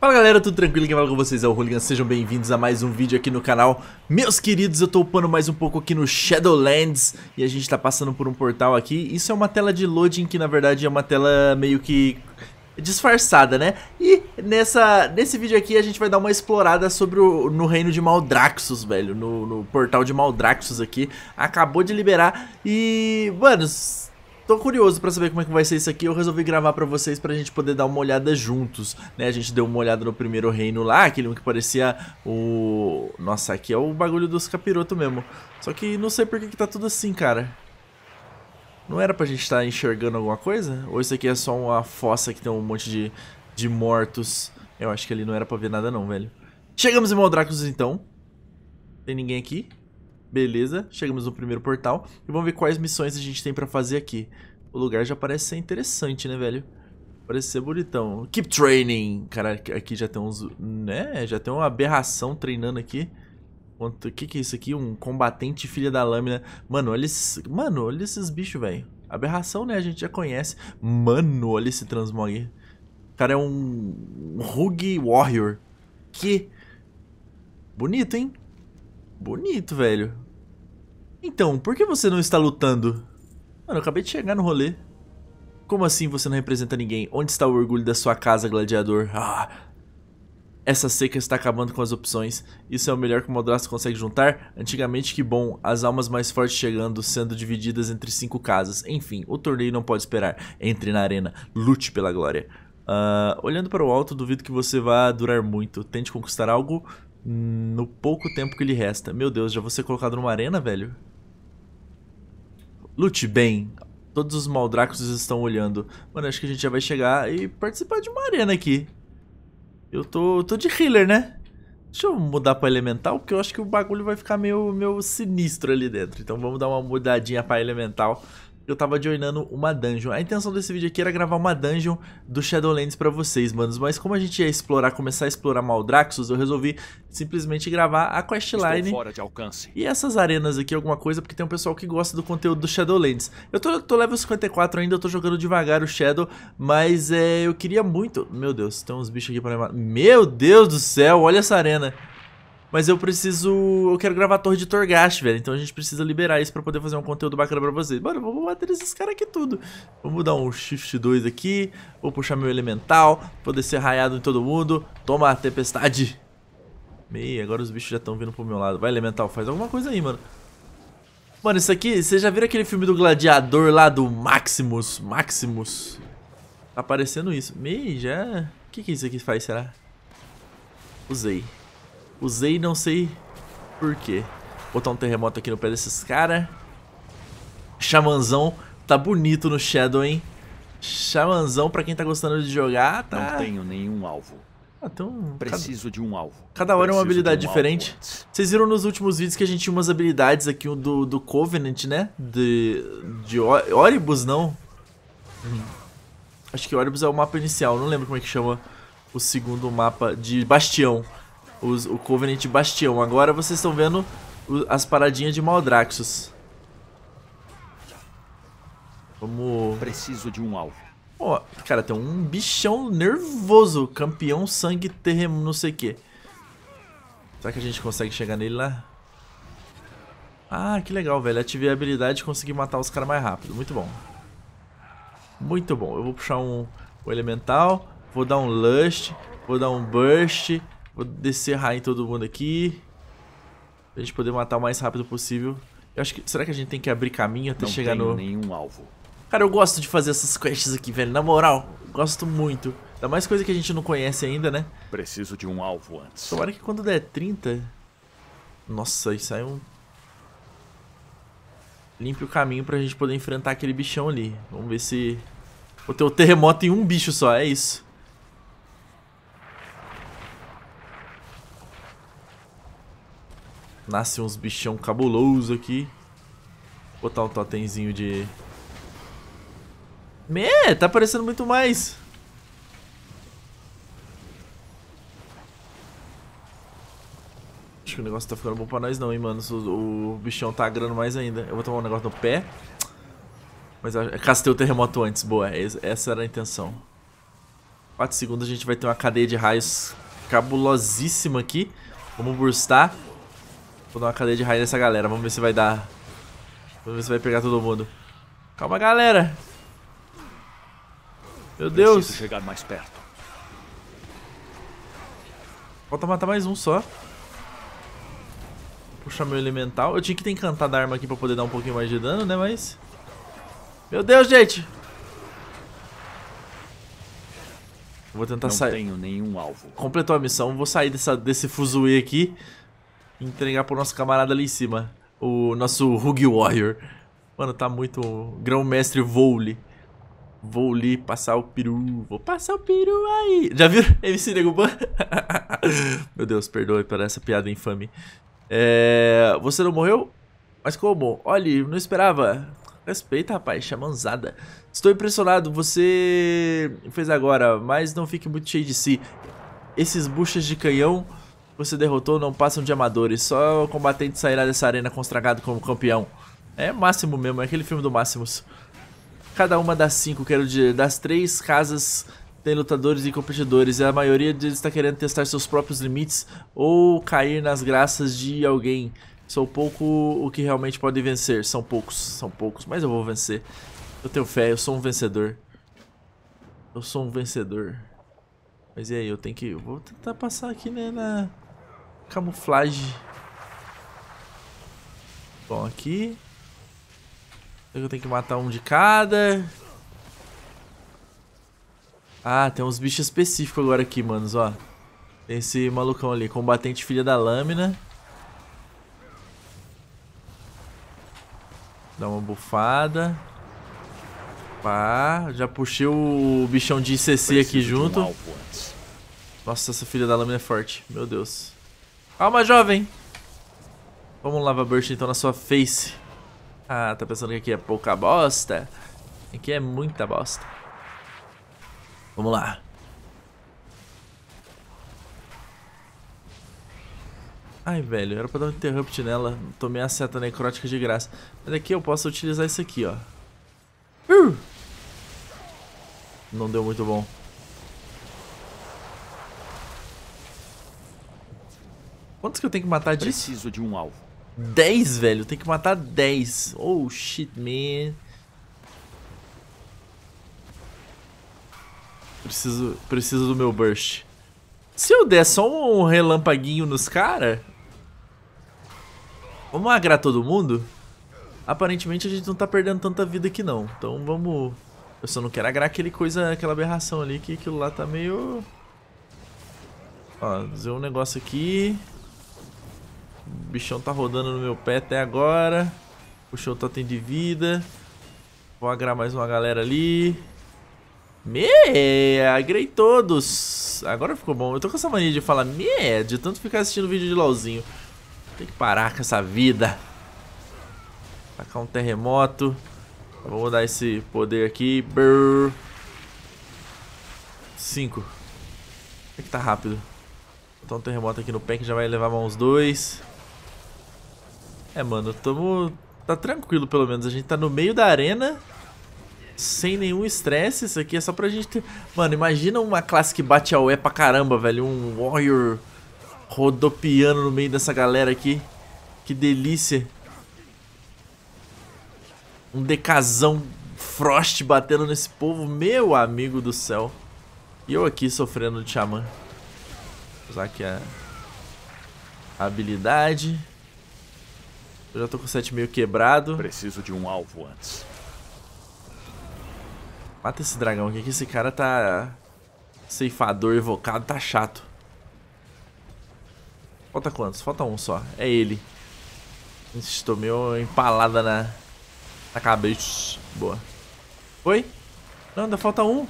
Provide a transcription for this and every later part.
Fala galera, tudo tranquilo? Quem fala com vocês é o Hooligan, sejam bem-vindos a mais um vídeo aqui no canal. Meus queridos, eu tô upando mais um pouco aqui no Shadowlands e a gente tá passando por um portal aqui. Isso é uma tela de loading que na verdade é uma tela meio que disfarçada, né? E nessa, nesse vídeo aqui a gente vai dar uma explorada sobre o no reino de Maldraxxus velho, no, no portal de Maldraxxus aqui. Acabou de liberar e, mano, Tô curioso para saber como é que vai ser isso aqui, eu resolvi gravar para vocês pra gente poder dar uma olhada juntos, né? A gente deu uma olhada no primeiro reino lá, aquele que parecia o... Nossa, aqui é o bagulho dos capiroto mesmo. Só que não sei por que, que tá tudo assim, cara. Não era pra gente estar tá enxergando alguma coisa? Ou isso aqui é só uma fossa que tem um monte de, de mortos? Eu acho que ali não era pra ver nada não, velho. Chegamos em Maldracos então. Tem ninguém aqui? Beleza, chegamos no primeiro portal e vamos ver quais missões a gente tem pra fazer aqui. O lugar já parece ser interessante, né, velho? Parece ser bonitão. Keep training! Cara, aqui já tem uns... Né? Já tem uma aberração treinando aqui. O que que é isso aqui? Um combatente filha da lâmina. Mano, olha esses... Mano, olha esses bichos, velho. Aberração, né? A gente já conhece. Mano, olha esse transmog. O cara é um... um Rogue Warrior. Que... Bonito, hein? Bonito, velho. Então, por que você não está lutando? Mano, eu acabei de chegar no rolê. Como assim você não representa ninguém? Onde está o orgulho da sua casa, gladiador? Ah, essa seca está acabando com as opções. Isso é o melhor que o Modrasto consegue juntar? Antigamente, que bom. As almas mais fortes chegando, sendo divididas entre cinco casas. Enfim, o torneio não pode esperar. Entre na arena. Lute pela glória. Uh, olhando para o alto, duvido que você vá durar muito. Tente conquistar algo no pouco tempo que lhe resta. Meu Deus, já vou ser colocado numa arena, velho? Lute bem. Todos os Maldracos estão olhando. Mano, acho que a gente já vai chegar e participar de uma arena aqui. Eu tô, tô de healer, né? Deixa eu mudar pra elemental, porque eu acho que o bagulho vai ficar meio, meio sinistro ali dentro. Então vamos dar uma mudadinha pra elemental eu tava joinando uma dungeon. A intenção desse vídeo aqui era gravar uma dungeon do Shadowlands pra vocês, manos. Mas como a gente ia explorar, começar a explorar Maldraxxus, eu resolvi simplesmente gravar a questline e essas arenas aqui, alguma coisa, porque tem um pessoal que gosta do conteúdo do Shadowlands. Eu tô, tô level 54 ainda, eu tô jogando devagar o Shadow, mas é, eu queria muito... Meu Deus, tem uns bichos aqui pra levar... Meu Deus do céu, olha essa arena! Mas eu preciso. Eu quero gravar a torre de Torgash, velho. Então a gente precisa liberar isso pra poder fazer um conteúdo bacana pra vocês. Mano, vou bater esses caras aqui tudo. Vamos dar um shift 2 aqui. Vou puxar meu elemental. Vou descer raiado em todo mundo. Toma, tempestade. Meia, agora os bichos já estão vindo pro meu lado. Vai, elemental, faz alguma coisa aí, mano. Mano, isso aqui, vocês já viram aquele filme do gladiador lá do Maximus? Maximus. Tá aparecendo isso. Meia, já. O é. que, que isso aqui faz, será? Usei. Usei não sei por quê. Vou botar um terremoto aqui no pé desses caras. Xamanzão tá bonito no Shadow, hein? Xamanzão, pra quem tá gostando de jogar, tá... Não tenho nenhum alvo. Ah, então, Preciso cada... de um alvo. Cada hora é uma habilidade um diferente. Vocês viram nos últimos vídeos que a gente tinha umas habilidades aqui do, do Covenant, né? De, de Oribus, não? Acho que Oribus é o mapa inicial, não lembro como é que chama o segundo mapa de Bastião os, o Covenant Bastião. Agora vocês estão vendo o, as paradinhas de Maldraxxus. Vamos... Preciso de um alvo. Ó, oh, cara, tem um bichão nervoso, campeão sangue terreno, não sei o que. Será que a gente consegue chegar nele lá? Ah, que legal, velho. Ativei a habilidade e consegui matar os caras mais rápido. Muito bom. Muito bom. Eu vou puxar um, um elemental, vou dar um lust, vou dar um burst, Vou descer raio em todo mundo aqui. Pra gente poder matar o mais rápido possível. Eu acho que... Será que a gente tem que abrir caminho até Não chegar no... nenhum alvo. Cara, eu gosto de fazer essas quests aqui, velho. Na moral, gosto muito. Ainda mais coisa que a gente não conhece ainda, né? Preciso de um alvo antes. Tomara que quando der 30... Nossa, isso aí é um... Limpe o caminho pra gente poder enfrentar aquele bichão ali. Vamos ver se... Vou ter o terremoto em um bicho só, é isso. Nasce uns bichão cabuloso aqui. Vou botar um totemzinho de... É, tá aparecendo muito mais. Acho que o negócio tá ficando bom pra nós não, hein, mano. O, o bichão tá agrando mais ainda. Eu vou tomar um negócio no pé. Mas eu castei o terremoto antes. Boa, é, essa era a intenção. 4 segundos a gente vai ter uma cadeia de raios cabulosíssima aqui. Vamos burstar. Vou dar uma cadeia de raio nessa galera. Vamos ver se vai dar. Vamos ver se vai pegar todo mundo. Calma, galera. Meu Preciso Deus. chegar mais perto. Falta matar mais um só. Puxar meu elemental. Eu tinha que ter encantado a arma aqui pra poder dar um pouquinho mais de dano, né? Mas... Meu Deus, gente! Vou tentar sair. Não tenho nenhum alvo. Completou a missão. Vou sair dessa, desse fuzuê aqui entregar pro nosso camarada ali em cima. O nosso Rug Warrior. Mano, tá muito grão-mestre Vouli, Vou passar o peru. Vou passar o peru aí. Já viram MC Neguban? Meu Deus, perdoe por essa piada infame. É... Você não morreu? Mas como? Olhe, não esperava. Respeita, rapaz, chamanzada. Estou impressionado, você fez agora, mas não fique muito cheio de si. Esses buchas de canhão você derrotou não passam de amadores. Só o combatente sairá dessa arena constragado como campeão. É Máximo mesmo, é aquele filme do Máximos. Cada uma das cinco, quero dizer, das três casas tem lutadores e competidores. E a maioria deles está querendo testar seus próprios limites ou cair nas graças de alguém. Sou pouco o que realmente pode vencer. São poucos, são poucos, mas eu vou vencer. Eu tenho fé, eu sou um vencedor. Eu sou um vencedor. Mas e aí, eu tenho que... Eu vou tentar passar aqui, né, na camuflagem. Bom, aqui. Eu tenho que matar um de cada. Ah, tem uns bichos específicos agora aqui, manos, ó. Tem esse malucão ali, combatente filha da lâmina. Dá uma bufada. Pá, já puxei o bichão de CC aqui junto. Nossa, essa filha da lâmina é forte. Meu Deus. Calma, jovem. Vamos a burst então na sua face. Ah, tá pensando que aqui é pouca bosta? Aqui é muita bosta. Vamos lá. Ai, velho, era pra dar um interrupt nela. Tomei a seta necrótica de graça. Mas aqui eu posso utilizar isso aqui, ó. Uh! Não deu muito bom. Quantos que eu tenho que matar disso? Preciso de um alvo. 10, velho. Tem que matar 10. Oh, shit, man. Preciso, preciso do meu burst. Se eu der só um relampaguinho nos cara... Vamos agrar todo mundo? Aparentemente a gente não tá perdendo tanta vida aqui não. Então vamos... Eu só não quero agrar aquele coisa, aquela aberração ali, que aquilo lá tá meio... Ó, fazer um negócio aqui... O bichão tá rodando no meu pé até agora. Puxou o totem tá de vida. Vou agrar mais uma galera ali. Me, agrei todos. Agora ficou bom. Eu tô com essa mania de falar me, de tanto ficar assistindo vídeo de LOLzinho. Tem que parar com essa vida. Tacar um terremoto. Vou dar esse poder aqui. Brrr. Cinco. É que tá rápido. Então um terremoto aqui no pé que já vai levar mais uns dois. É, mano, tamo... Tá tranquilo, pelo menos. A gente tá no meio da arena, sem nenhum estresse. Isso aqui é só pra gente ter... Mano, imagina uma classe que bate ao E pra caramba, velho. Um Warrior rodopiando no meio dessa galera aqui. Que delícia. Um decazão Frost batendo nesse povo. Meu amigo do céu. E eu aqui sofrendo de Xamã. Usar aqui é a habilidade. Eu já tô com o 7 meio quebrado. Preciso de um alvo antes. Mata esse dragão aqui, que esse cara tá... Ceifador evocado, tá chato. Falta quantos? Falta um só. É ele. Ixi, meio empalada na... Na cabeça. Boa. Foi? Não, ainda falta um.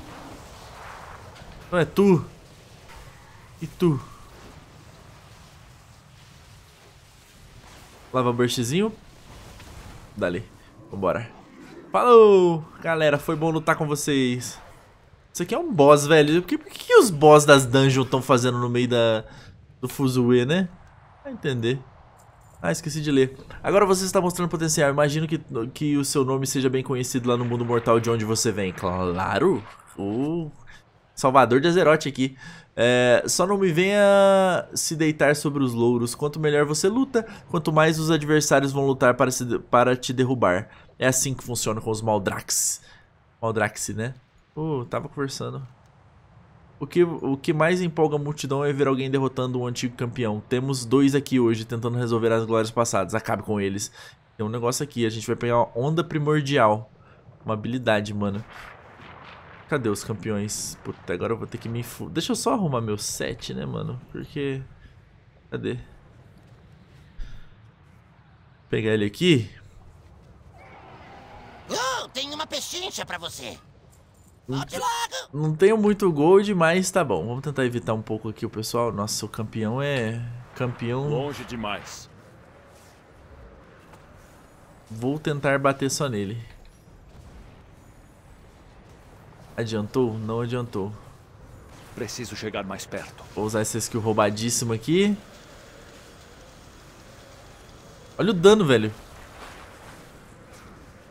Não, é tu. E tu. Lava burstzinho. Dali. Vambora. Falou, galera. Foi bom lutar com vocês. Isso aqui é um boss, velho. Por que, por que os boss das dungeons estão fazendo no meio da, do Fuzue, né? Vai entender. Ah, esqueci de ler. Agora você está mostrando potencial. Imagino que, que o seu nome seja bem conhecido lá no mundo mortal de onde você vem. Claro. Uh, Salvador de Azeroth aqui. É, só não me venha se deitar sobre os louros. Quanto melhor você luta, quanto mais os adversários vão lutar para, se, para te derrubar. É assim que funciona com os Maldrax. Maldrax, né? Uh, tava conversando. O que, o que mais empolga a multidão é ver alguém derrotando um antigo campeão. Temos dois aqui hoje tentando resolver as glórias passadas. Acabe com eles. Tem um negócio aqui, a gente vai pegar uma onda primordial. Uma habilidade, mano. Cadê os campeões? Puta, agora eu vou ter que me... Deixa eu só arrumar meu set, né, mano? Porque... Cadê? Vou pegar ele aqui. Oh, tem uma pechincha pra você. Não, hum. não tenho muito gold, mas tá bom. Vamos tentar evitar um pouco aqui o pessoal. Nossa, o campeão é... Campeão... Longe demais. Vou tentar bater só nele. Adiantou? Não adiantou. Preciso chegar mais perto. Vou usar essa skill roubadíssima aqui. Olha o dano, velho.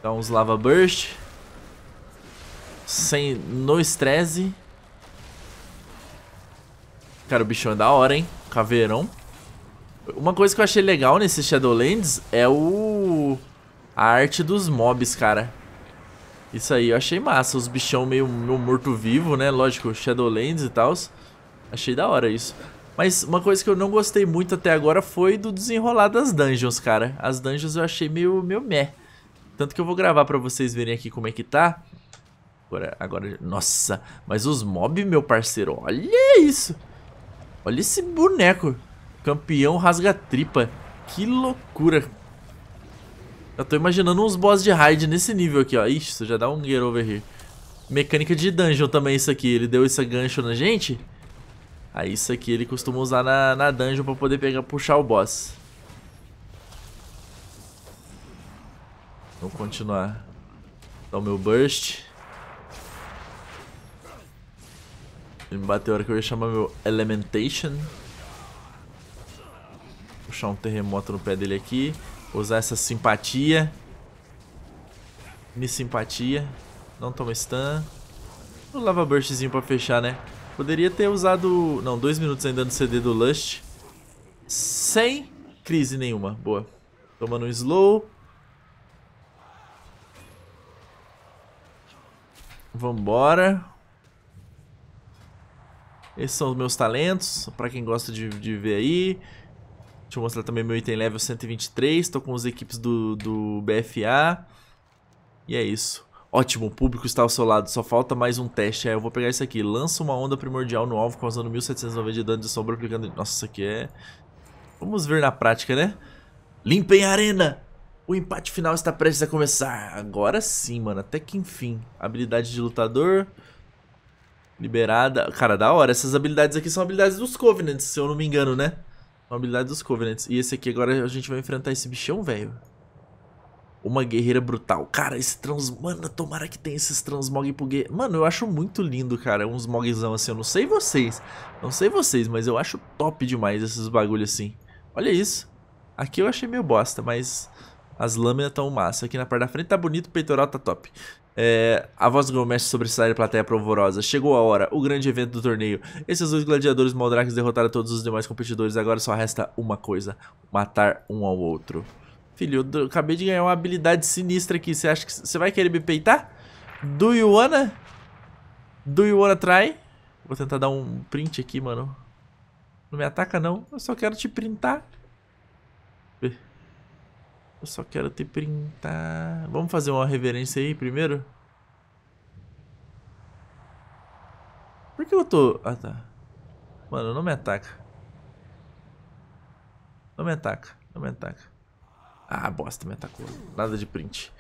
Dá uns lava burst. Sem... No estresse. Cara, o bichão é da hora, hein? Caveirão. Uma coisa que eu achei legal nesse Shadowlands é o... A arte dos mobs, cara. Isso aí, eu achei massa, os bichão meio, meio morto-vivo, né? Lógico, Shadowlands e tal. Achei da hora isso. Mas uma coisa que eu não gostei muito até agora foi do desenrolar das dungeons, cara. As dungeons eu achei meio, meio meh. Tanto que eu vou gravar pra vocês verem aqui como é que tá. Agora, agora, nossa, mas os mob, meu parceiro, olha isso. Olha esse boneco. Campeão rasga-tripa. Que loucura. Eu tô imaginando uns boss de raid nesse nível aqui, ó. Ixi, isso já dá um get over here. Mecânica de dungeon também isso aqui. Ele deu esse gancho na gente. Aí isso aqui ele costuma usar na, na dungeon pra poder pegar, puxar o boss. Vou continuar. Dá o meu burst. Ele me bateu a hora que eu ia chamar meu Elementation. Puxar um terremoto no pé dele aqui. Usar essa simpatia. Me simpatia. Não toma stun. O lava burstzinho pra fechar, né? Poderia ter usado... Não, dois minutos ainda no CD do Lust. Sem crise nenhuma. Boa. Tomando um slow. Vambora. Esses são os meus talentos, pra quem gosta de, de ver aí. Deixa eu mostrar também meu item level 123. Estou com as equipes do, do BFA. E é isso. Ótimo, o público está ao seu lado. Só falta mais um teste. Aí é, eu vou pegar isso aqui. Lança uma onda primordial no alvo, causando 1790 de dano de sombra, aplicando... Nossa, isso aqui é... Vamos ver na prática, né? Limpem a arena! O empate final está prestes a começar. Agora sim, mano. Até que enfim. Habilidade de lutador. Liberada. Cara, da hora. Essas habilidades aqui são habilidades dos Covenants, se eu não me engano, né? Uma habilidade dos Covenants. E esse aqui agora a gente vai enfrentar esse bichão, velho. Uma guerreira brutal. Cara, esse trans... Mano, tomara que tenha esses transmog pro guerreiro. Mano, eu acho muito lindo, cara. Uns mogzão assim. Eu não sei vocês. Não sei vocês, mas eu acho top demais esses bagulho assim. Olha isso. Aqui eu achei meio bosta, mas... As lâminas tão massa. Aqui na parte da frente tá bonito, o peitoral tá top. É, a voz do sobre a sobressai a plateia provorosa. Chegou a hora, o grande evento do torneio. Esses dois gladiadores maldraques derrotaram todos os demais competidores. Agora só resta uma coisa: matar um ao outro. Filho, eu acabei de ganhar uma habilidade sinistra aqui. Você acha que você vai querer me peitar? Do you wanna? Do you wanna try? Vou tentar dar um print aqui, mano. Não me ataca, não. Eu só quero te printar. Eu só quero te printar. Vamos fazer uma reverência aí primeiro? Por que eu tô... Ah, tá. Mano, não me ataca. Não me ataca. Não me ataca. Ah, bosta, me atacou. Nada de print.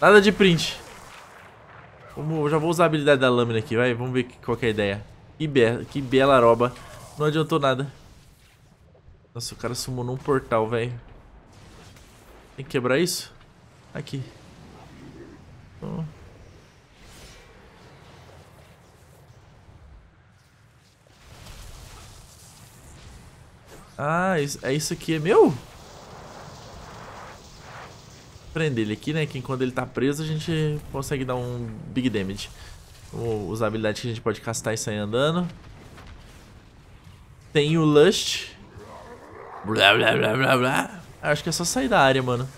Nada de print. Vamos, já vou usar a habilidade da lâmina aqui, vai. Vamos ver qual é a ideia. Que, be que bela aroba. Não adiantou nada. Nossa, o cara sumou num portal, velho. Tem que quebrar isso? Aqui. Então... Ah, é isso aqui, é meu? Prender ele aqui, né? Que quando ele tá preso a gente consegue dar um big damage. Vamos usar a habilidade que a gente pode castar e sair andando. Tem o Lust. Blá blá blá blá blá. Acho que é só sair da área, mano.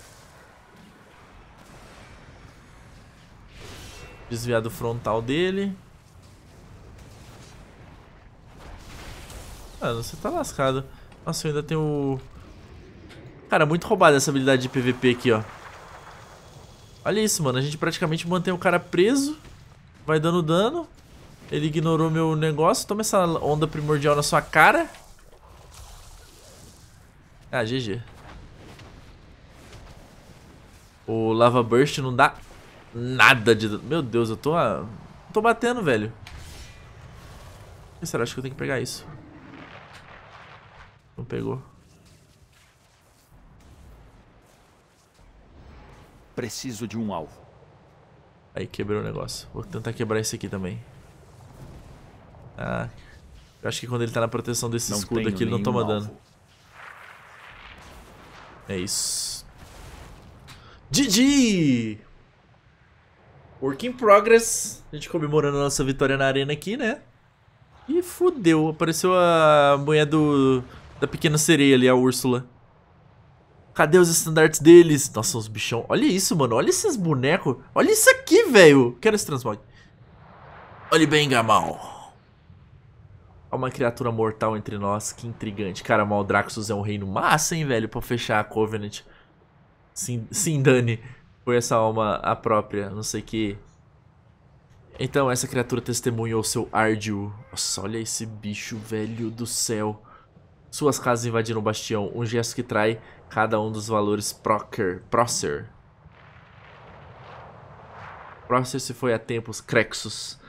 Desviar do frontal dele. Mano, você tá lascado. Nossa, eu ainda tenho o... Cara, muito roubada essa habilidade de PVP aqui, ó. Olha isso, mano. A gente praticamente mantém o cara preso. Vai dando dano. Ele ignorou meu negócio. Toma essa onda primordial na sua cara. Ah, GG. O Lava Burst não dá nada de dano. Meu Deus, eu tô... A... Tô batendo, velho. Que será? Acho que eu tenho que pegar isso. Não pegou. Preciso de um alvo. Aí quebrou o negócio. Vou tentar quebrar esse aqui também. Ah, eu acho que quando ele tá na proteção desse não escudo aqui, ele não toma alvo. dano. É isso. Didi! Work in progress. A gente comemorando a nossa vitória na arena aqui, né? E fudeu. Apareceu a mulher do... Da pequena sereia ali, a Úrsula. Cadê os estandartes deles? Nossa, uns bichão. Olha isso, mano. Olha esses bonecos. Olha isso aqui, velho. Quero esse transmog. Olhe bem, Gamal. Há uma criatura mortal entre nós. Que intrigante. Cara, Maldraxus é um reino massa, hein, velho, pra fechar a Covenant. Sim, sim dane por essa alma a própria, não sei que. Então essa criatura testemunhou seu árduo. Nossa, olha esse bicho velho do céu. Suas casas invadiram o bastião, um gesto que trai cada um dos valores Procer. Procer. Procer se foi a tempos Crexus.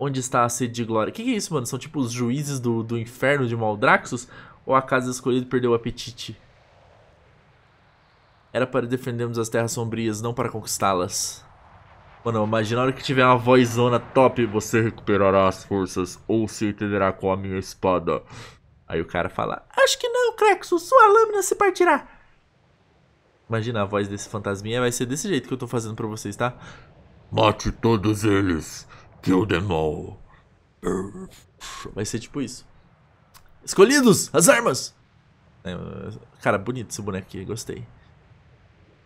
Onde está a sede de glória? O que, que, é isso, mano? São tipo os juízes do, do inferno de Maldraxus? Ou a casa escolhida perdeu o apetite? Era para defendermos as terras sombrias, não para conquistá-las. Mano, imagina a hora que tiver uma vozona top, você recuperará as forças ou se entenderá com a minha espada. Aí o cara fala, acho que não, Crexus, sua lâmina se partirá. Imagina a voz desse fantasminha, vai ser desse jeito que eu tô fazendo pra vocês, tá? Mate todos eles, kill them all. Vai ser tipo isso. Escolhidos, as armas! É, cara, bonito esse boneco aqui, gostei.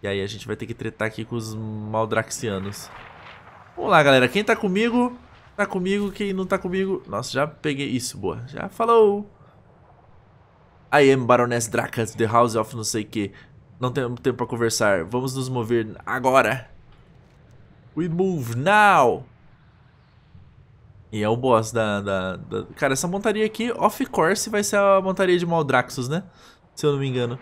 E aí a gente vai ter que tretar aqui com os maldraxianos. Vamos lá, galera. Quem tá comigo, tá comigo. Quem não tá comigo... Nossa, já peguei isso. Boa. Já falou. I am Baroness Dracas, the house of não sei o que. Não temos tempo pra conversar. Vamos nos mover agora. We move now. E é o boss da, da, da... Cara, essa montaria aqui, off course, vai ser a montaria de Maldraxos, né? Se eu não me engano.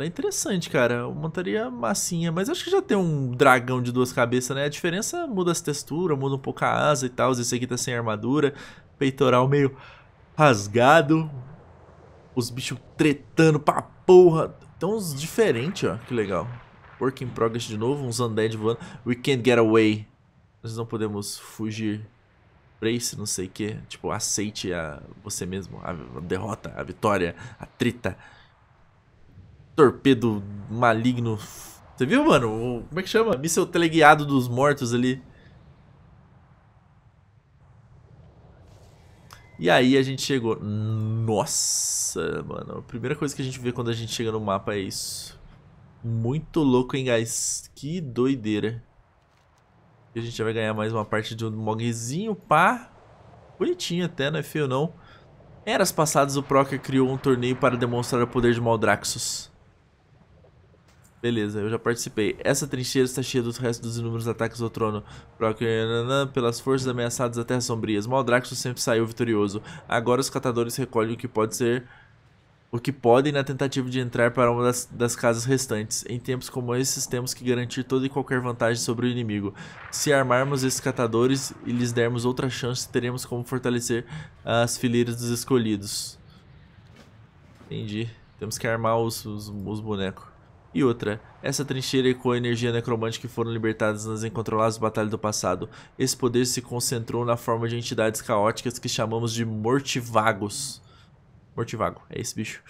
Ela é interessante, cara. Eu montaria massinha, mas acho que já tem um dragão de duas cabeças, né? A diferença muda as texturas, muda um pouco a asa e tal. Esse aqui tá sem armadura, peitoral meio rasgado, os bichos tretando pra porra. Tem uns diferentes, ó, que legal. Work in progress de novo, uns undead voando. We can't get away. Nós não podemos fugir. Brace, não sei o que. Tipo, aceite a você mesmo, a derrota, a vitória, a treta torpedo maligno. Você viu, mano? O, como é que chama? Míssel teleguiado dos mortos ali. E aí a gente chegou. Nossa, mano. A primeira coisa que a gente vê quando a gente chega no mapa é isso. Muito louco, hein, guys? Que doideira. E a gente já vai ganhar mais uma parte de um mogzinho, pá. Bonitinho até, não é feio não. Eras passadas, o Proker criou um torneio para demonstrar o poder de Maldraxxus. Beleza, eu já participei. Essa trincheira está cheia dos restos dos inúmeros ataques ao trono. Pelas forças ameaçadas da Terra Sombrias. Maldraxxus sempre saiu vitorioso. Agora os catadores recolhem o que pode ser... O que podem na tentativa de entrar para uma das, das casas restantes. Em tempos como esses, temos que garantir toda e qualquer vantagem sobre o inimigo. Se armarmos esses catadores e lhes dermos outra chance, teremos como fortalecer as fileiras dos escolhidos. Entendi. Temos que armar os, os, os bonecos. E outra, essa trincheira ecoou a energia necromante que foram libertadas nas incontroláveis batalhas do passado. Esse poder se concentrou na forma de entidades caóticas que chamamos de mortivagos. Mortivago, é esse bicho.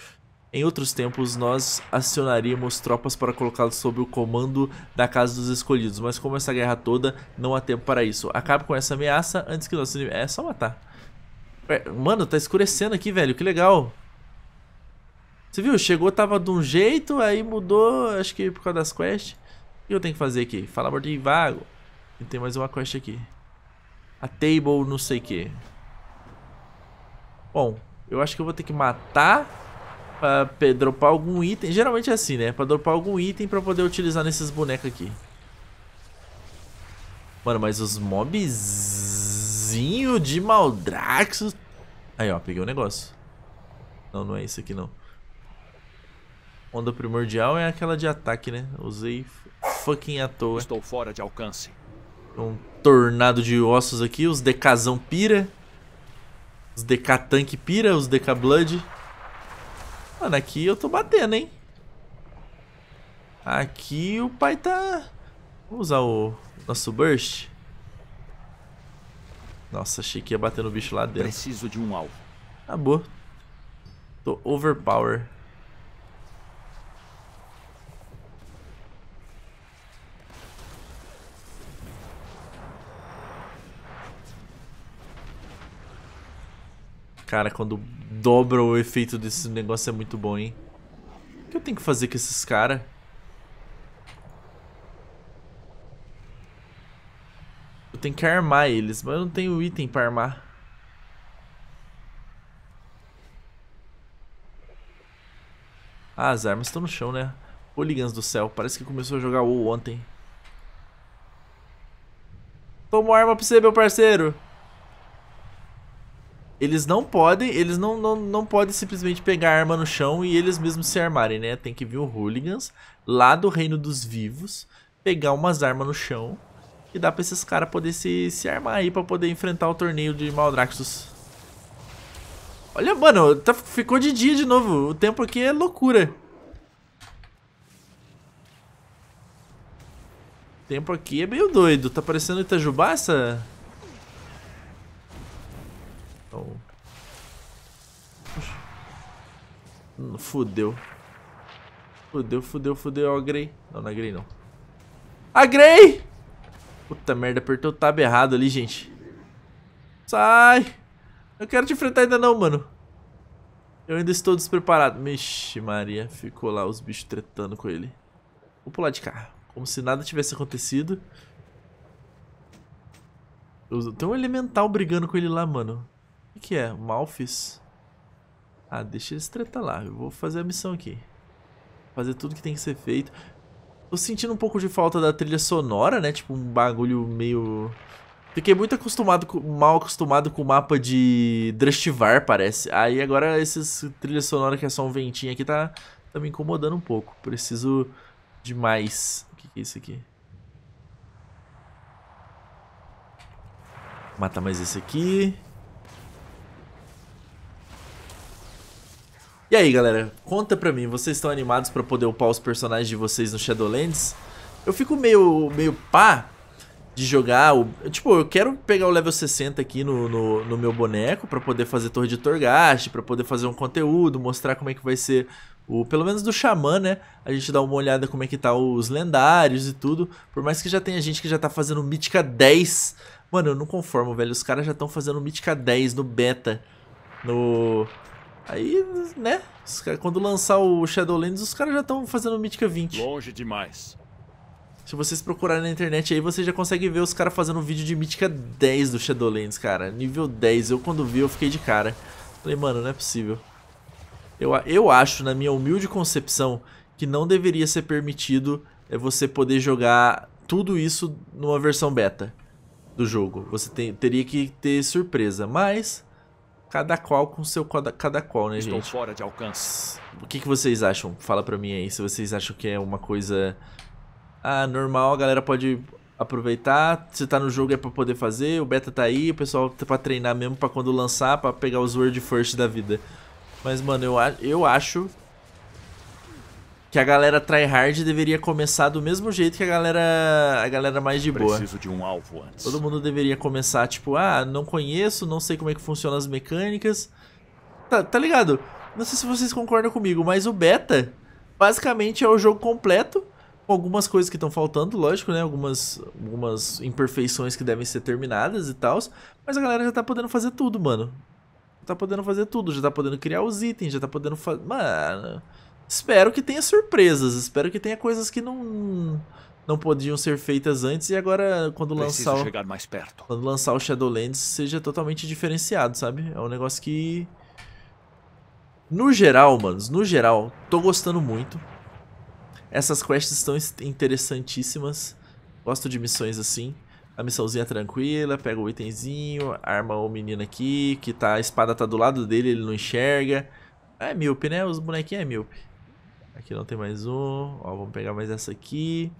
Em outros tempos, nós acionaríamos tropas para colocá-los sob o comando da Casa dos Escolhidos, mas como essa guerra toda, não há tempo para isso. Acabe com essa ameaça antes que nós... É só matar. É, mano, tá escurecendo aqui, velho, que legal. Você viu? Chegou, tava de um jeito, aí mudou, acho que por causa das quests. O que eu tenho que fazer aqui? Fala a de vago. E tem mais uma quest aqui. A table não sei o que. Bom, eu acho que eu vou ter que matar pra dropar algum item. Geralmente é assim, né? Pra dropar algum item pra poder utilizar nesses bonecos aqui. Mano, mas os mobzinho de maldraxxus. Aí, ó, peguei o um negócio. Não, não é isso aqui, não. Onda primordial é aquela de ataque, né? Usei fucking à toa. Estou fora de alcance. Um tornado de ossos aqui, os decazão pira. Os DK Tank pira, os DK Blood. Mano, aqui eu tô batendo, hein? Aqui o pai tá... Vamos usar o nosso Burst. Nossa, achei que ia bater no bicho lá dentro. Preciso de um alvo. Acabou. Tô overpower. Cara, quando dobra o efeito desse negócio é muito bom, hein? O que eu tenho que fazer com esses caras? Eu tenho que armar eles, mas eu não tenho item pra armar. Ah, as armas estão no chão, né? Polygans do céu, parece que começou a jogar WoW ontem. Toma arma pra você, meu parceiro! Eles não podem, eles não, não, não podem simplesmente pegar a arma no chão e eles mesmos se armarem, né? Tem que vir o Hooligans lá do Reino dos Vivos, pegar umas armas no chão e dá pra esses caras poder se, se armar aí pra poder enfrentar o torneio de Maldraxxus. Olha, mano, tá, ficou de dia de novo. O tempo aqui é loucura. O tempo aqui é meio doido. Tá parecendo Itajubá essa... fudeu. Fudeu, fudeu, fudeu. Ó, a Grey. Não, não é Grey, não. A Grey! Puta merda, apertei o tab errado ali, gente. Sai! Eu quero te enfrentar ainda não, mano. Eu ainda estou despreparado. Vixe Maria, ficou lá os bichos tretando com ele. Vou pular de cá. Como se nada tivesse acontecido. Tem um elemental brigando com ele lá, mano. O que, é? Malfis? Ah, deixa eles tretar lá. Eu vou fazer a missão aqui. Fazer tudo que tem que ser feito. Tô sentindo um pouco de falta da trilha sonora, né? Tipo, um bagulho meio... Fiquei muito acostumado mal acostumado com o mapa de Drestivar, parece. Aí agora essas trilhas sonoras que é só um ventinho aqui tá, tá me incomodando um pouco. Preciso de mais. O que, que é isso aqui? Matar mais esse aqui. E aí, galera, conta pra mim, vocês estão animados pra poder upar os personagens de vocês no Shadowlands? Eu fico meio, meio pá de jogar, o, tipo, eu quero pegar o level 60 aqui no, no, no meu boneco pra poder fazer torre de Torghast, pra poder fazer um conteúdo, mostrar como é que vai ser o, pelo menos do Xamã, né? A gente dá uma olhada como é que tá os lendários e tudo. Por mais que já tenha gente que já tá fazendo Mítica 10. Mano, eu não conformo, velho. Os caras já estão fazendo Mítica 10 no beta. No, Aí, né? quando lançar o Shadowlands, os caras já estão fazendo Mítica 20. Longe demais. Se vocês procurarem na internet aí, você já consegue ver os caras fazendo um vídeo de Mítica 10 do Shadowlands, cara. Nível 10. Eu quando vi, eu fiquei de cara. Falei, mano, não é possível. Eu, eu acho, na minha humilde concepção, que não deveria ser permitido é você poder jogar tudo isso numa versão beta do jogo. Você tem, teria que ter surpresa, mas cada qual com seu cada, cada qual, né, Estou gente? Estou fora de alcance. O que, que vocês acham? Fala pra mim aí se vocês acham que é uma coisa ah, normal, a galera pode aproveitar, se tá no jogo é pra poder fazer, o beta tá aí, o pessoal tá pra treinar mesmo pra quando lançar, pra pegar os word first da vida. Mas, mano, eu, eu acho que a galera tryhard deveria começar do mesmo jeito que a galera a galera mais de boa. Preciso de um alvo antes. Todo mundo deveria começar tipo, ah, não conheço, não sei como é que funcionam as mecânicas. Tá, tá ligado? Não sei se vocês concordam comigo, mas o beta basicamente é o jogo completo com algumas coisas que estão faltando, lógico, né? Algumas algumas imperfeições que devem ser terminadas e tal, mas a galera já tá podendo fazer tudo, mano. Tá podendo fazer tudo, já tá podendo criar os itens, já tá podendo fazer, mano. Espero que tenha surpresas, espero que tenha coisas que não não podiam ser feitas antes e agora quando Preciso lançar chegar mais perto. quando lançar o Shadowlands seja totalmente diferenciado, sabe? É um negócio que no geral, manos, no geral, tô gostando muito. Essas quests estão interessantíssimas. Gosto de missões assim. A missãozinha tranquila, pega o itemzinho, arma o menino aqui, que tá, a espada tá do lado dele, ele não enxerga. É míope, né? Os bonequinhos é míope. Aqui não tem mais um. Ó, vamos pegar mais essa aqui.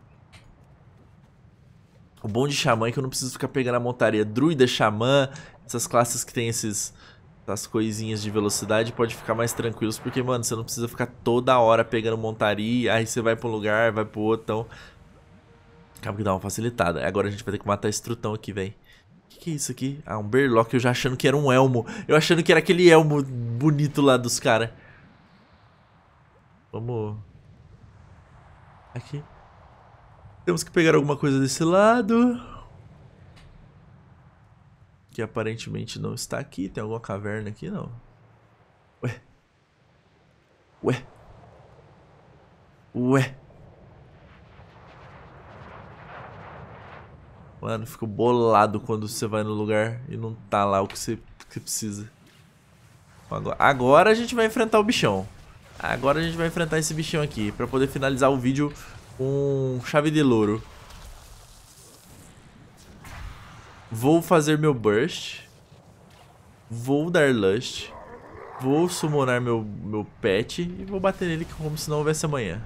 O bom de xamã é que eu não preciso ficar pegando a montaria druida, xamã, essas classes que tem esses essas coisinhas de velocidade, pode ficar mais tranquilos, porque, mano, você não precisa ficar toda hora pegando montaria, aí você vai pra um lugar, vai pro outro, então... Acaba que dá uma facilitada. Agora a gente vai ter que matar esse trutão aqui, velho. O que, que é isso aqui? Ah, um berlock, eu já achando que era um elmo. Eu achando que era aquele elmo bonito lá dos caras. Vamos... Aqui. Temos que pegar alguma coisa desse lado. Que aparentemente não está aqui. Tem alguma caverna aqui? Não. Ué. Ué. Ué. Mano, fico bolado quando você vai no lugar e não tá lá o que você, que você precisa. Agora, agora a gente vai enfrentar o bichão. Agora a gente vai enfrentar esse bichão aqui, pra poder finalizar o vídeo com chave de louro. Vou fazer meu burst. Vou dar lust. Vou summonar meu, meu pet e vou bater nele como se não houvesse amanhã.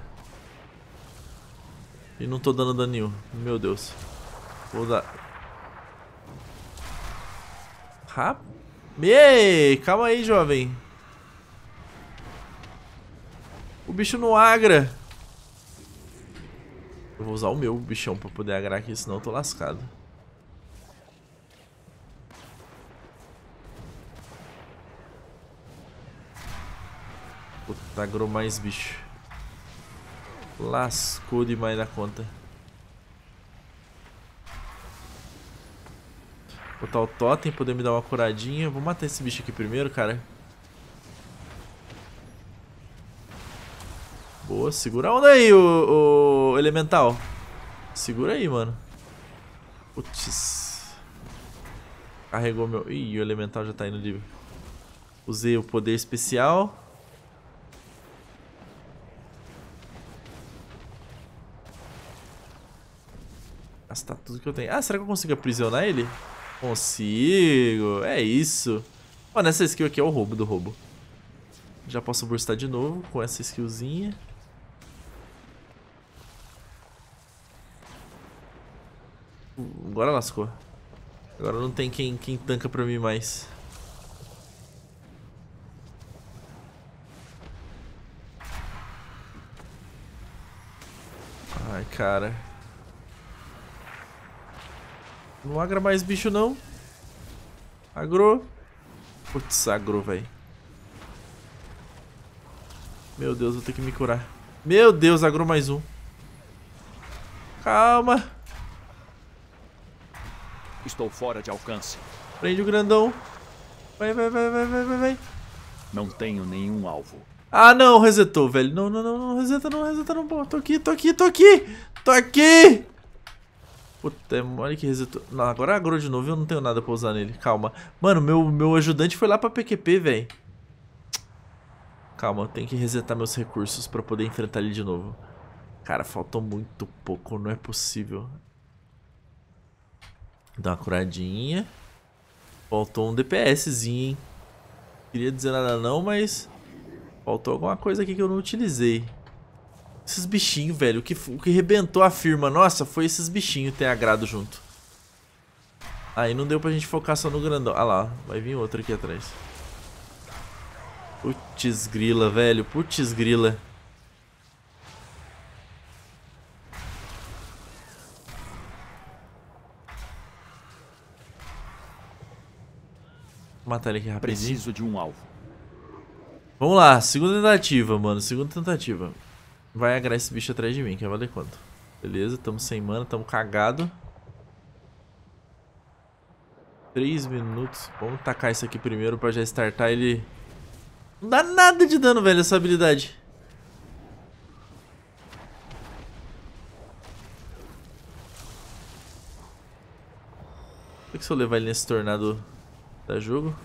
E não tô dando dano nenhum. Meu Deus. Vou dar... Rap... Ei, calma aí, jovem. bicho não agra. Eu vou usar o meu bichão pra poder agrar aqui, senão eu tô lascado. Puta, agrou mais bicho. Lascou demais da conta. Botar o totem, poder me dar uma curadinha. Vou matar esse bicho aqui primeiro, cara. Boa, segura a onda aí, o, o elemental. Segura aí, mano. Putz. Carregou meu... Ih, o elemental já tá indo livre. Usei o poder especial. Gastar tudo que eu tenho. Ah, será que eu consigo aprisionar ele? Consigo. É isso. Mano, essa skill aqui é o roubo do roubo. Já posso burstar de novo com essa skillzinha. Agora lascou. Agora não tem quem, quem tanca pra mim mais. Ai, cara. Não agra mais bicho, não. Agrou. Putz, agrou, velho. Meu Deus, vou ter que me curar. Meu Deus, agrou mais um. Calma. Estou fora de alcance. Prende o grandão. Vai, vai, vai, vai, vai, vai, vai. Não tenho nenhum alvo. Ah, não, resetou, velho. Não, não, não, não, reseta, não, reseta, não. Pô, tô aqui, tô aqui, tô aqui. Tô aqui. Puta, olha que resetou. Não, agora agrou de novo e eu não tenho nada pra usar nele. Calma. Mano, meu, meu ajudante foi lá pra PQP, velho. Calma, eu tenho que resetar meus recursos pra poder enfrentar ele de novo. Cara, faltou muito pouco, não é possível. Dá uma curadinha. Faltou um DPSzinho, hein? Queria dizer nada não, mas... Faltou alguma coisa aqui que eu não utilizei. Esses bichinhos, velho. O que, o que rebentou a firma, nossa, foi esses bichinhos ter agrado junto. Aí não deu pra gente focar só no grandão. Ah lá, vai vir outro aqui atrás. Putz grila, velho. Putz grila. matar ele aqui rapidinho. Preciso de um alvo. Vamos lá, segunda tentativa, mano. Segunda tentativa. Vai agarrar esse bicho atrás de mim, quer valer quanto. Beleza, tamo sem mana, tamo cagado. Três minutos. Vamos tacar isso aqui primeiro pra já startar ele. Não dá nada de dano, velho, essa habilidade. Por que se eu levar ele nesse tornado Tá jogo?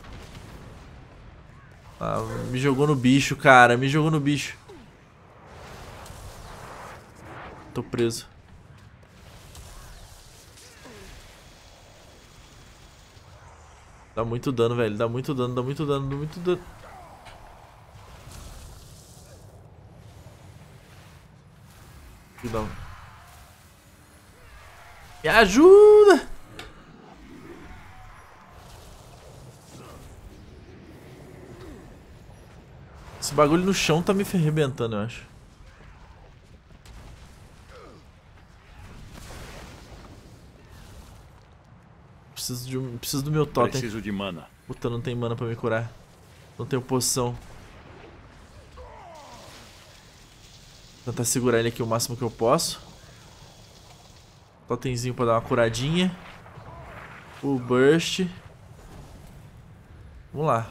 Ah, me jogou no bicho, cara. Me jogou no bicho. Tô preso. Dá muito dano, velho. Dá muito dano, dá muito dano, dá muito dano. Me ajuda! Esse bagulho no chão tá me arrebentando, eu acho. Preciso, de, preciso do meu totem. Preciso de mana. Puta, não tem mana pra me curar. Não tenho poção. Vou tentar segurar ele aqui o máximo que eu posso. Totemzinho pra dar uma curadinha. O burst. Vamos lá.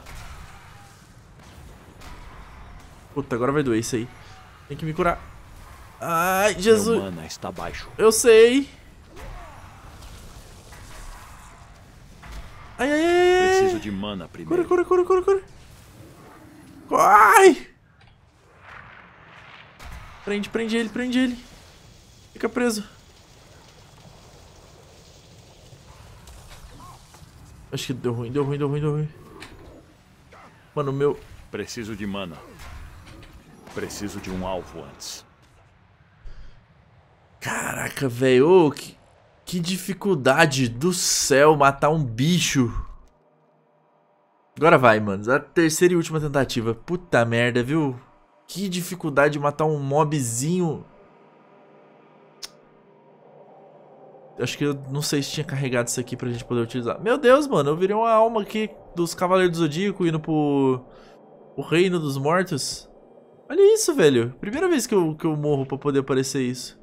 Puta, agora vai doer isso aí. Tem que me curar. Ai, Jesus. Eu sei. Ai, ai, ai. Preciso de mana primeiro. Cura, cura, cura, cura, cura. Ai! Prende, prende ele, prende ele. Fica preso. Acho que deu ruim, deu ruim, deu ruim, deu ruim. Mano, meu... Preciso de mana. Preciso de um alvo antes. Caraca, velho. Oh, que, que dificuldade do céu matar um bicho. Agora vai, mano. A terceira e última tentativa. Puta merda, viu? Que dificuldade matar um mobzinho. Acho que eu não sei se tinha carregado isso aqui pra gente poder utilizar. Meu Deus, mano. Eu virei uma alma aqui dos Cavaleiros do Zodíaco indo pro... O Reino dos Mortos. Olha isso, velho. Primeira vez que eu, que eu morro pra poder aparecer isso.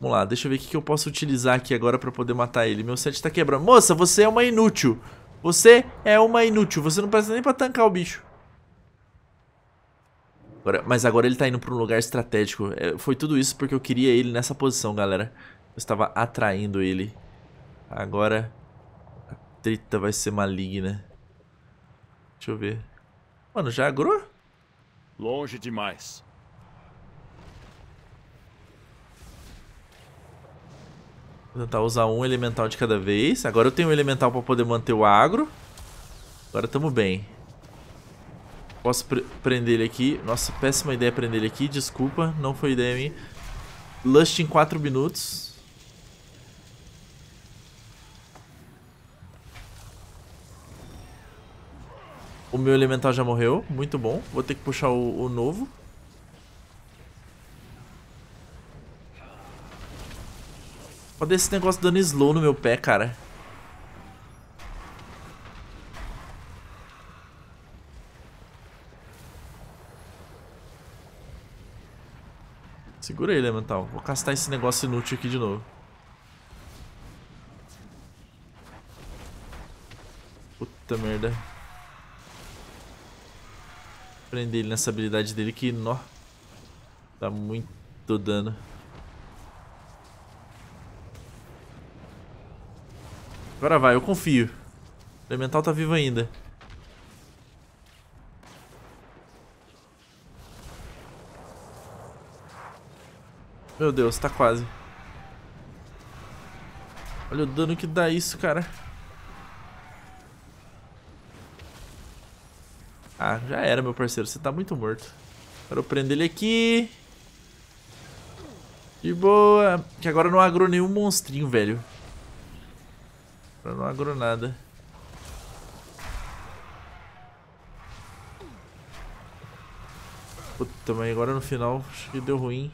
Vamos lá, deixa eu ver o que, eu posso utilizar aqui agora pra poder matar ele. Meu set tá quebrando. Moça, você é uma inútil. Você é uma inútil. Você não precisa nem pra tancar o bicho. Agora, mas agora ele tá indo pra um lugar estratégico. É, foi tudo isso porque eu queria ele nessa posição, galera. Eu estava atraindo ele. Agora a treta vai ser maligna. Deixa eu ver. Mano, já agrou? Longe demais. Vou tentar usar um elemental de cada vez. Agora eu tenho um elemental para poder manter o agro. Agora estamos bem. Posso pre prender ele aqui. Nossa, péssima ideia prender ele aqui. Desculpa, não foi ideia minha. Lust em 4 minutos. O meu elemental já morreu, muito bom. Vou ter que puxar o, o novo. Olha esse negócio dando slow no meu pé, cara. Segura aí, Elemental. Vou castar esse negócio inútil aqui de novo. Puta merda prender ele nessa habilidade dele que, nó, dá muito dano. Agora vai, eu confio. O elemental tá vivo ainda. Meu Deus, tá quase. Olha o dano que dá isso, cara. Ah, já era, meu parceiro. Você tá muito morto. eu prendo ele aqui. De boa. Que agora não agrou nenhum monstrinho, velho. Agora não agrou nada. Puta, mas agora no final acho que deu ruim.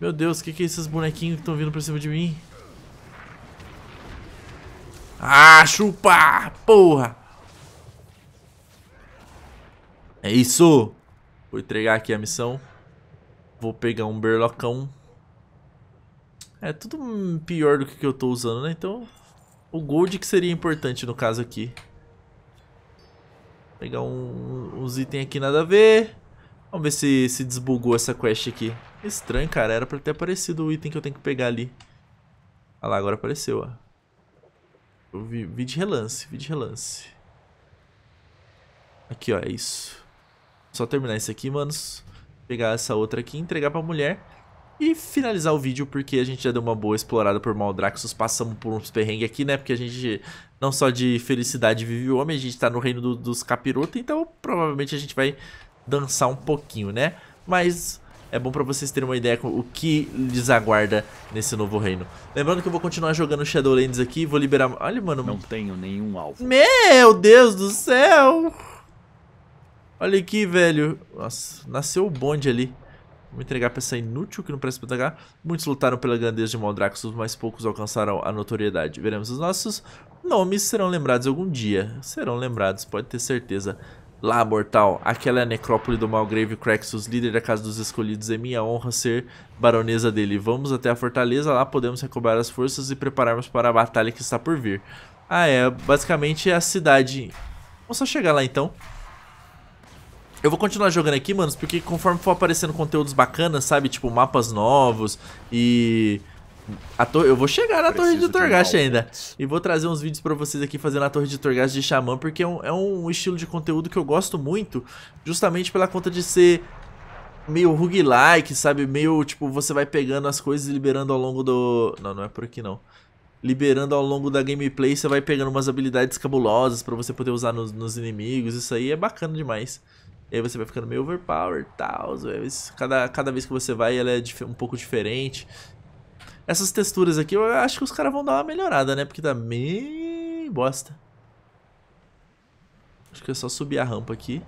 Meu Deus, o que, que é esses bonequinhos que estão vindo pra cima de mim? Ah, chupa! Porra! É isso! Vou entregar aqui a missão. Vou pegar um berlocão. É tudo pior do que eu tô usando, né? Então, o gold que seria importante no caso aqui. Vou pegar um, uns itens aqui nada a ver. Vamos ver se, se desbugou essa quest aqui. Estranho, cara. Era pra ter aparecido o item que eu tenho que pegar ali. Ah lá, agora apareceu, ó. vi, vi de relance, vi de relance. Aqui, ó, é isso. Só terminar isso aqui, manos. Pegar essa outra aqui, entregar pra mulher. E finalizar o vídeo, porque a gente já deu uma boa explorada por Maldraxxus, passamos por uns perrengues aqui, né? Porque a gente não só de felicidade vive o homem, a gente tá no reino do, dos capirotos, então provavelmente a gente vai dançar um pouquinho, né? Mas é bom pra vocês terem uma ideia com o que lhes aguarda nesse novo reino. Lembrando que eu vou continuar jogando Shadowlands aqui, vou liberar... Olha, mano... Não tenho nenhum alvo. Meu Deus do céu! Olha aqui, velho. Nossa, nasceu o bonde ali. Vou entregar pra essa inútil que não parece pra atacar. Muitos lutaram pela grandeza de Maldraxxus, mas poucos alcançaram a notoriedade. Veremos os nossos nomes serão lembrados algum dia. Serão lembrados, pode ter certeza. Lá, mortal, aquela é a necrópole do Malgrave Craxus, líder da Casa dos Escolhidos. É minha honra ser baronesa dele. Vamos até a fortaleza, lá podemos recobrar as forças e prepararmos para a batalha que está por vir. Ah, é, basicamente é a cidade. Vamos só chegar lá então. Eu vou continuar jogando aqui, manos, porque conforme for aparecendo conteúdos bacanas, sabe? Tipo, mapas novos e... A torre, eu vou chegar na Preciso torre de Torgash ainda. E vou trazer uns vídeos pra vocês aqui fazendo a torre de Torgash de Xamã, porque é um, é um estilo de conteúdo que eu gosto muito, justamente pela conta de ser meio roguelike, sabe? Meio, tipo, você vai pegando as coisas e liberando ao longo do... Não, não é por aqui não. Liberando ao longo da gameplay, você vai pegando umas habilidades cabulosas pra você poder usar nos, nos inimigos. Isso aí é bacana demais. E aí você vai ficando meio overpowered e tal. Cada, cada vez que você vai, ela é um pouco diferente. Essas texturas aqui, eu acho que os caras vão dar uma melhorada, né? Porque tá meio bosta. Acho que é só subir a rampa aqui.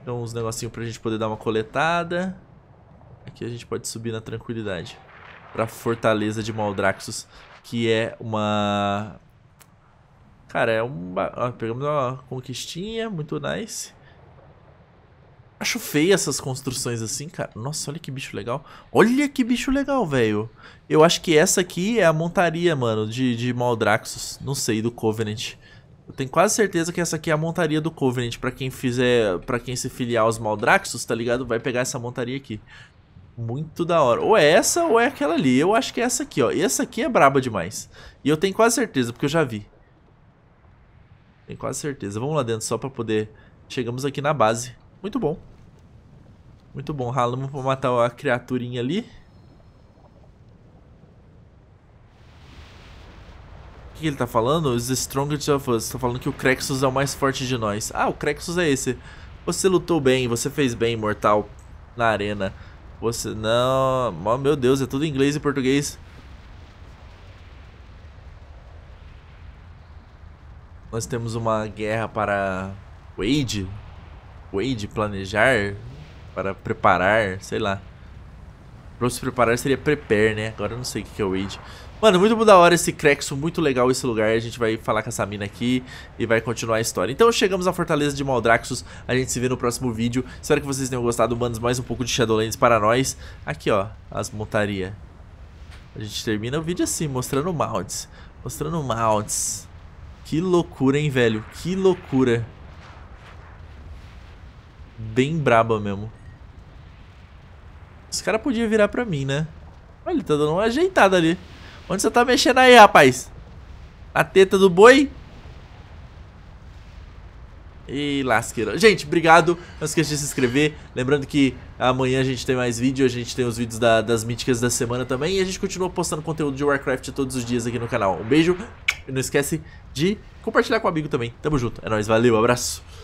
Então, uns negocinhos pra gente poder dar uma coletada. Aqui a gente pode subir na tranquilidade. Pra Fortaleza de Maldraxxus, que é uma Cara, é uma. Ó, pegamos uma conquistinha, muito nice. Acho feia essas construções assim, cara. Nossa, olha que bicho legal. Olha que bicho legal, velho. Eu acho que essa aqui é a montaria, mano, de, de Maldraxxus. Não sei, do Covenant. Eu tenho quase certeza que essa aqui é a montaria do Covenant. Pra quem fizer. para quem se filiar aos Maldraxxus, tá ligado? Vai pegar essa montaria aqui. Muito da hora. Ou é essa ou é aquela ali. Eu acho que é essa aqui, ó. E essa aqui é braba demais. E eu tenho quase certeza, porque eu já vi. Tenho quase certeza. Vamos lá dentro só pra poder... Chegamos aqui na base. Muito bom. Muito bom. Ralamos pra matar a criaturinha ali. O que, ele tá falando? Os Strongest of Us. Tá falando que o Crexus é o mais forte de nós. Ah, o Crexus é esse. Você lutou bem, você fez bem, mortal. Na arena. Você... Não... Oh, meu Deus, é tudo em inglês e português. Nós temos uma guerra para Wade, Wade planejar, para preparar, sei lá. Pra se preparar seria prepare, né? Agora eu não sei o que é o Wade. Mano, muito da hora esse Crexo, muito legal esse lugar. A gente vai falar com essa mina aqui e vai continuar a história. Então chegamos à Fortaleza de Maldraxus. A gente se vê no próximo vídeo. Espero que vocês tenham gostado, manos. Mais um pouco de Shadowlands para nós. Aqui, ó, as montarias. A gente termina o vídeo assim, mostrando mounts. Mostrando mounts. Que loucura, hein, velho? Que loucura. Bem braba mesmo. Esse cara podia virar pra mim, né? Olha, ele tá dando uma ajeitada ali. Onde você tá mexendo aí, rapaz? A teta do boi? E lasqueira. Gente, obrigado. Não esqueça de se inscrever. Lembrando que amanhã a gente tem mais vídeo. A gente tem os vídeos da, das míticas da semana também. E a gente continua postando conteúdo de Warcraft todos os dias aqui no canal. Um beijo. E não esquece de compartilhar com o amigo também. Tamo junto. É nóis, valeu, abraço.